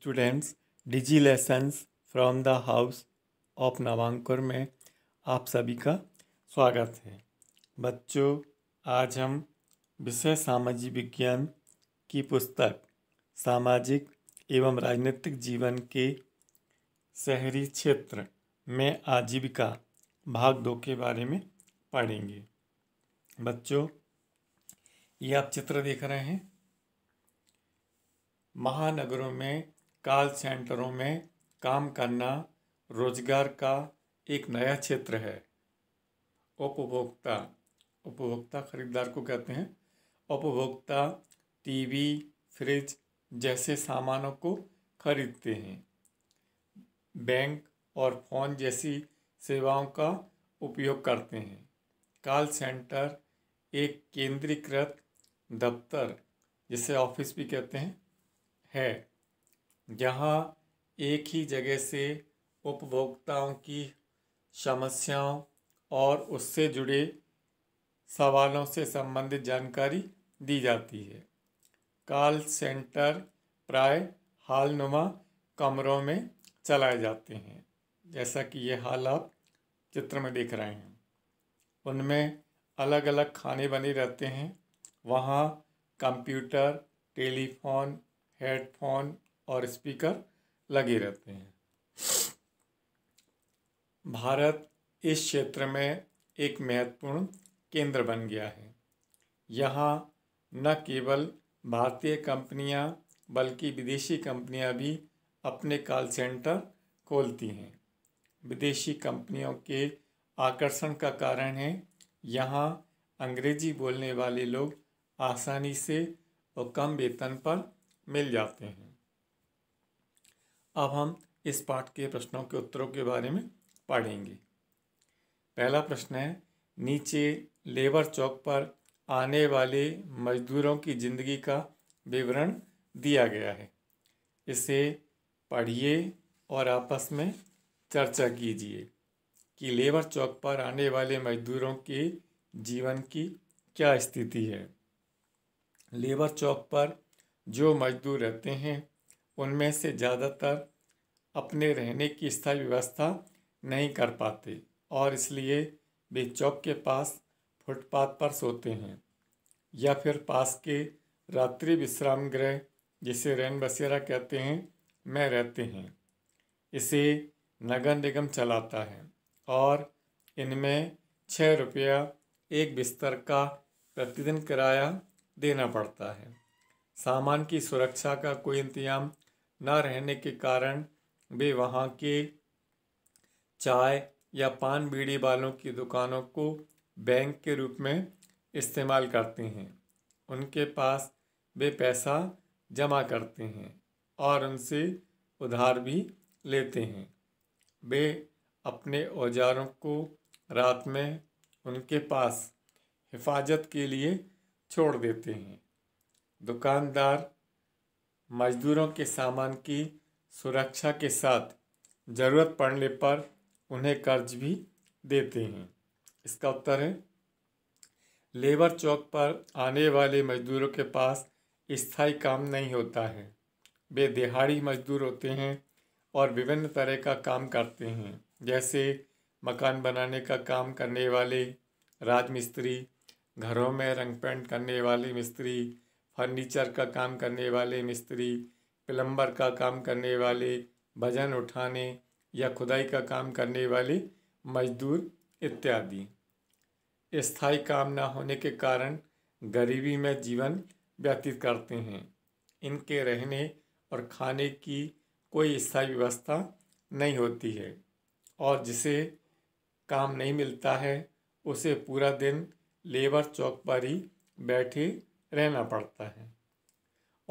students digi lessons from the house of Navankur में आप सभी का स्वागत है बच्चों आज हम विषय सामाजिक विज्ञान की पुस्तक सामाजिक एवं राजनीतिक जीवन के शहरी क्षेत्र में आजीविका भाग दो के बारे में पढ़ेंगे बच्चों ये आप चित्र देख रहे हैं महानगरों में कॉल सेंटरों में काम करना रोजगार का एक नया क्षेत्र है उपभोक्ता उपभोक्ता खरीदार को कहते हैं उपभोक्ता टीवी फ्रिज जैसे सामानों को खरीदते हैं बैंक और फोन जैसी सेवाओं का उपयोग करते हैं कॉल सेंटर एक केंद्रीकृत दफ्तर जिसे ऑफिस भी कहते हैं है यहाँ एक ही जगह से उपभोक्ताओं की समस्याओं और उससे जुड़े सवालों से संबंधित जानकारी दी जाती है कॉल सेंटर प्राय हालनुमा कमरों में चलाए जाते हैं जैसा कि ये हाल आप चित्र में देख रहे हैं उनमें अलग अलग खाने बने रहते हैं वहाँ कंप्यूटर टेलीफोन हेडफोन और स्पीकर लगे रहते हैं भारत इस क्षेत्र में एक महत्वपूर्ण केंद्र बन गया है यहाँ न केवल भारतीय कंपनियाँ बल्कि विदेशी कंपनियाँ भी अपने कॉल सेंटर खोलती हैं विदेशी कंपनियों के आकर्षण का कारण है यहाँ अंग्रेजी बोलने वाले लोग आसानी से और कम वेतन पर मिल जाते हैं अब हम इस पाठ के प्रश्नों के उत्तरों के बारे में पढ़ेंगे पहला प्रश्न है नीचे लेबर चौक पर आने वाले मजदूरों की जिंदगी का विवरण दिया गया है इसे पढ़िए और आपस में चर्चा कीजिए कि लेबर चौक पर आने वाले मजदूरों के जीवन की क्या स्थिति है लेबर चौक पर जो मजदूर रहते हैं उनमें से ज़्यादातर अपने रहने की स्थायी व्यवस्था नहीं कर पाते और इसलिए वे चौक के पास फुटपाथ पर सोते हैं या फिर पास के रात्रि विश्राम गृह जिसे रैन बसेरा कहते हैं में रहते हैं इसे नगर निगम चलाता है और इनमें छः रुपया एक बिस्तर का प्रतिदिन किराया देना पड़ता है सामान की सुरक्षा का कोई इंतजाम न रहने के कारण वे वहाँ के चाय या पान बीड़ी वालों की दुकानों को बैंक के रूप में इस्तेमाल करते हैं उनके पास वे पैसा जमा करते हैं और उनसे उधार भी लेते हैं वे अपने औजारों को रात में उनके पास हिफाजत के लिए छोड़ देते हैं दुकानदार मजदूरों के सामान की सुरक्षा के साथ ज़रूरत पड़ने पर उन्हें कर्ज भी देते हैं इसका उत्तर है लेबर चौक पर आने वाले मजदूरों के पास स्थाई काम नहीं होता है वे दिहाड़ी मजदूर होते हैं और विभिन्न तरह का काम करते हैं जैसे मकान बनाने का काम करने वाले राजमिस्त्री घरों में रंग पेंट करने वाले मिस्त्री फर्नीचर का काम करने वाले मिस्त्री प्लम्बर का काम करने वाले भजन उठाने या खुदाई का काम करने वाले मजदूर इत्यादि स्थाई काम ना होने के कारण गरीबी में जीवन व्यतीत करते हैं इनके रहने और खाने की कोई स्थायी व्यवस्था नहीं होती है और जिसे काम नहीं मिलता है उसे पूरा दिन लेबर चौक पर ही बैठे रहना पड़ता है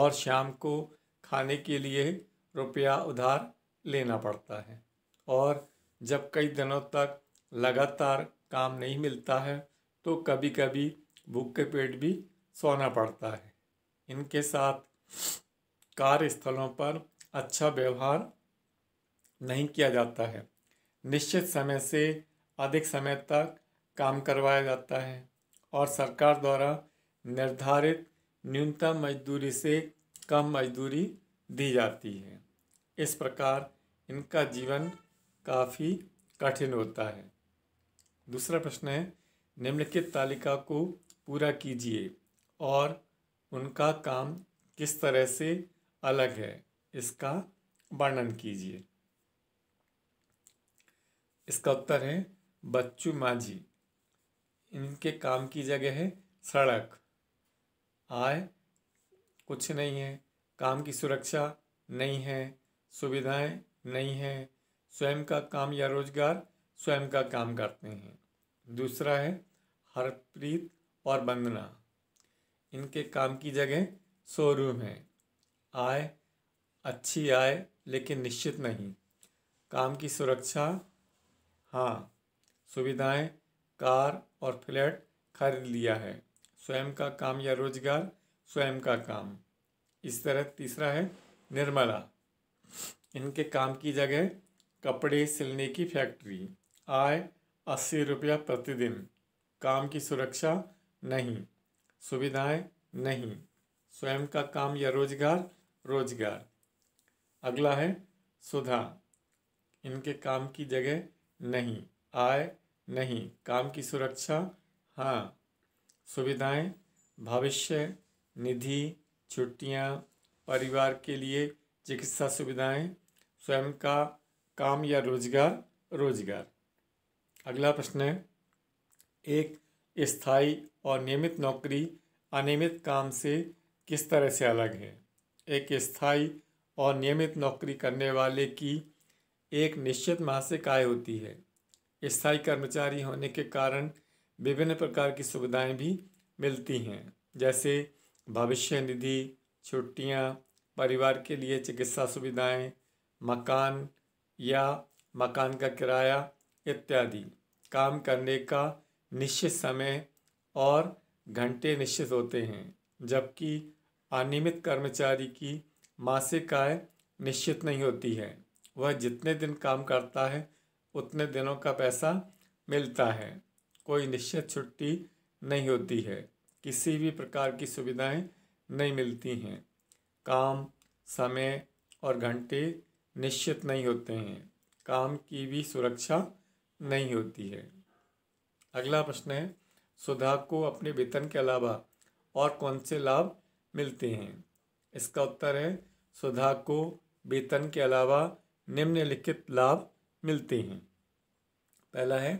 और शाम को खाने के लिए रुपया उधार लेना पड़ता है और जब कई दिनों तक लगातार काम नहीं मिलता है तो कभी कभी भूख के पेट भी सोना पड़ता है इनके साथ कार्यस्थलों पर अच्छा व्यवहार नहीं किया जाता है निश्चित समय से अधिक समय तक काम करवाया जाता है और सरकार द्वारा निर्धारित न्यूनतम मजदूरी से कम मजदूरी दी जाती है इस प्रकार इनका जीवन काफ़ी कठिन होता है दूसरा प्रश्न है निम्नलिखित तालिका को पूरा कीजिए और उनका काम किस तरह से अलग है इसका वर्णन कीजिए इसका उत्तर है बच्चू माझी इनके काम की जगह है सड़क आय कुछ नहीं है काम की सुरक्षा नहीं है सुविधाएं नहीं है स्वयं का काम या रोजगार स्वयं का काम करते हैं दूसरा है हरप्रीत और वंदना इनके काम की जगह शोरूम है आय अच्छी आय लेकिन निश्चित नहीं काम की सुरक्षा हाँ सुविधाएं कार और फ्लैट खरीद लिया है स्वयं का काम या रोजगार स्वयं का काम इस तरह तीसरा है निर्मला इनके काम की जगह कपड़े सिलने की फैक्ट्री आय अस्सी रुपया प्रतिदिन काम की सुरक्षा नहीं सुविधाएं नहीं स्वयं का काम या रोजगार रोजगार अगला है सुधा इनके काम की जगह नहीं आय नहीं काम की सुरक्षा हाँ सुविधाएं भविष्य निधि छुट्टियां, परिवार के लिए चिकित्सा सुविधाएं स्वयं का काम या रोजगार रोजगार अगला प्रश्न है एक स्थायी और नियमित नौकरी अनियमित काम से किस तरह से अलग है एक स्थायी और नियमित नौकरी करने वाले की एक निश्चित मासिक आय होती है स्थायी कर्मचारी होने के कारण विभिन्न प्रकार की सुविधाएं भी मिलती हैं जैसे भविष्य निधि छुट्टियां परिवार के लिए चिकित्सा सुविधाएं मकान या मकान का किराया इत्यादि काम करने का निश्चित समय और घंटे निश्चित होते हैं जबकि अनियमित कर्मचारी की मासिक आय निश्चित नहीं होती है वह जितने दिन काम करता है उतने दिनों का पैसा मिलता है कोई निश्चित छुट्टी नहीं होती है किसी भी प्रकार की सुविधाएं नहीं मिलती हैं काम समय और घंटे निश्चित नहीं होते हैं काम की भी सुरक्षा नहीं होती है अगला प्रश्न है सुधा को अपने वेतन के अलावा और कौन से लाभ मिलते हैं इसका उत्तर है सुधा को वेतन के अलावा निम्नलिखित लाभ मिलते हैं पहला है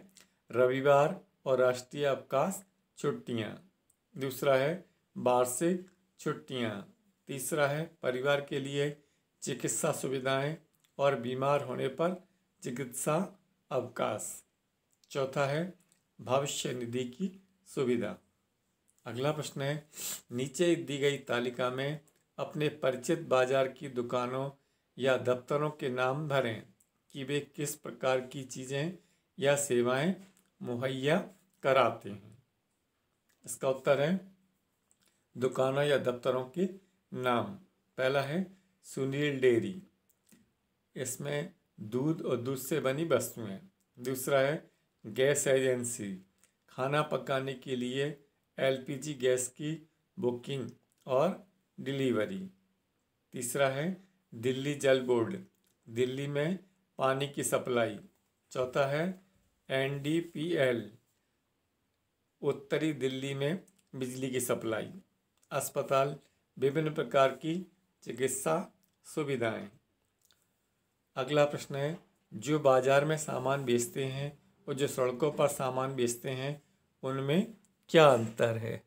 रविवार और राष्ट्रीय अवकाश छुट्टियाँ दूसरा है वार्षिक छुट्टियाँ तीसरा है परिवार के लिए चिकित्सा सुविधाएं और बीमार होने पर चिकित्सा अवकाश चौथा है भविष्य निधि की सुविधा अगला प्रश्न है नीचे दी गई तालिका में अपने परिचित बाजार की दुकानों या दफ्तरों के नाम भरें कि वे किस प्रकार की चीज़ें या सेवाएं मुहैया कराते हैं इसका उत्तर है दुकानों या दफ्तरों के नाम पहला है सुनील डेयरी इसमें दूध और दूध से बनी वस्तुएँ दूसरा है गैस एजेंसी खाना पकाने के लिए एलपीजी गैस की बुकिंग और डिलीवरी तीसरा है दिल्ली जल बोर्ड दिल्ली में पानी की सप्लाई चौथा है एन डी पी एल उत्तरी दिल्ली में बिजली की सप्लाई अस्पताल विभिन्न प्रकार की चिकित्सा सुविधाएं अगला प्रश्न है जो बाजार में सामान बेचते हैं और जो सड़कों पर सामान बेचते हैं उनमें क्या अंतर है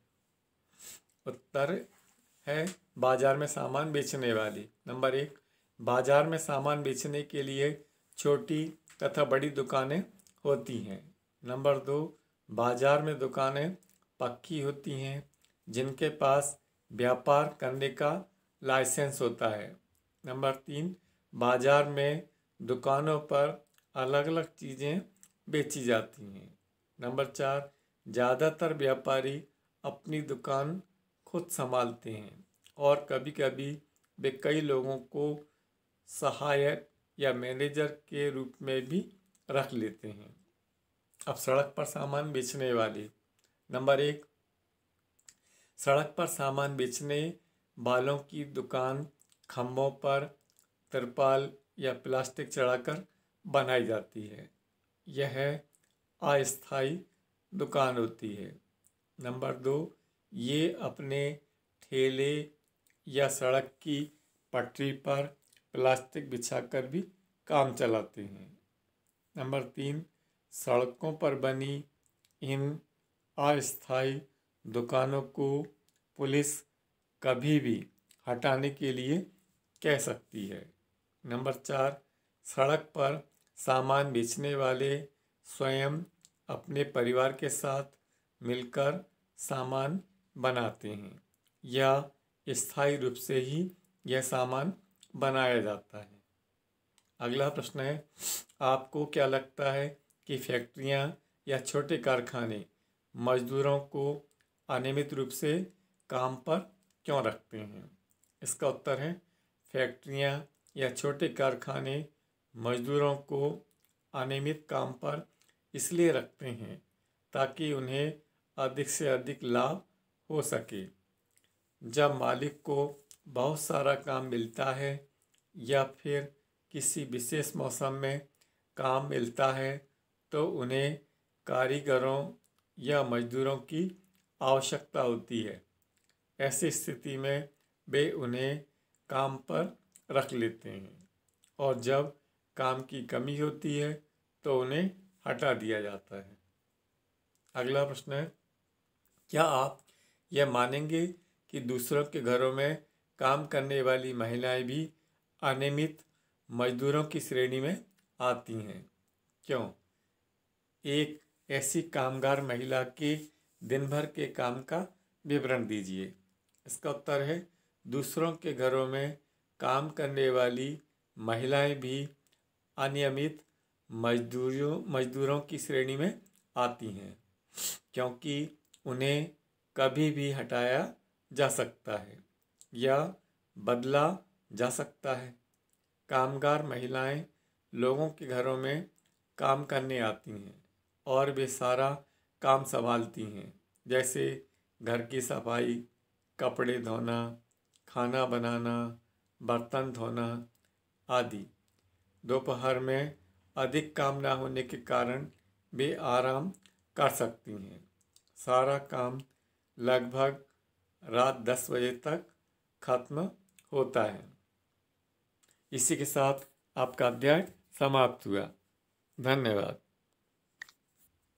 उत्तर है बाजार में सामान बेचने वाली नंबर एक बाजार में सामान बेचने के लिए छोटी तथा बड़ी दुकानें होती हैं नंबर दो बाज़ार में दुकानें पक्की होती हैं जिनके पास व्यापार करने का लाइसेंस होता है नंबर तीन बाज़ार में दुकानों पर अलग अलग चीज़ें बेची जाती हैं नंबर चार ज़्यादातर व्यापारी अपनी दुकान खुद संभालते हैं और कभी कभी वे कई लोगों को सहायक या मैनेजर के रूप में भी रख लेते हैं अब सड़क पर सामान बेचने वाले नंबर एक सड़क पर सामान बेचने वालों की दुकान खम्भों पर तिरपाल या प्लास्टिक चढ़ाकर बनाई जाती है यह अस्थाई दुकान होती है नंबर दो ये अपने ठेले या सड़क की पटरी पर प्लास्टिक बिछाकर भी काम चलाते हैं नंबर तीन सड़कों पर बनी इन अस्थाई दुकानों को पुलिस कभी भी हटाने के लिए कह सकती है नंबर चार सड़क पर सामान बेचने वाले स्वयं अपने परिवार के साथ मिलकर सामान बनाते हैं या स्थायी रूप से ही यह सामान बनाया जाता है अगला प्रश्न है आपको क्या लगता है कि फैक्ट्रियाँ या छोटे कारखाने मजदूरों को अनियमित रूप से काम पर क्यों रखते हैं इसका उत्तर है फैक्ट्रियाँ या छोटे कारखाने मजदूरों को अनियमित काम पर इसलिए रखते हैं ताकि उन्हें अधिक से अधिक लाभ हो सके जब मालिक को बहुत सारा काम मिलता है या फिर किसी विशेष मौसम में काम मिलता है तो उन्हें कारीगरों या मजदूरों की आवश्यकता होती है ऐसी स्थिति में वे उन्हें काम पर रख लेते हैं और जब काम की कमी होती है तो उन्हें हटा दिया जाता है अगला प्रश्न है क्या आप यह मानेंगे कि दूसरों के घरों में काम करने वाली महिलाएं भी अनियमित मजदूरों की श्रेणी में आती हैं क्यों एक ऐसी कामगार महिला के दिन भर के काम का विवरण दीजिए इसका उत्तर है दूसरों के घरों में काम करने वाली महिलाएं भी अनियमित मजदूरियों मजदूरों की श्रेणी में आती हैं क्योंकि उन्हें कभी भी हटाया जा सकता है या बदला जा सकता है कामगार महिलाएं लोगों के घरों में काम करने आती हैं और वे सारा काम संभालती हैं जैसे घर की सफाई कपड़े धोना खाना बनाना बर्तन धोना आदि दोपहर में अधिक काम ना होने के कारण वे आराम कर सकती हैं सारा काम लगभग रात दस बजे तक ख़त्म होता है इसी के साथ आपका अध्याय समाप्त हुआ धन्यवाद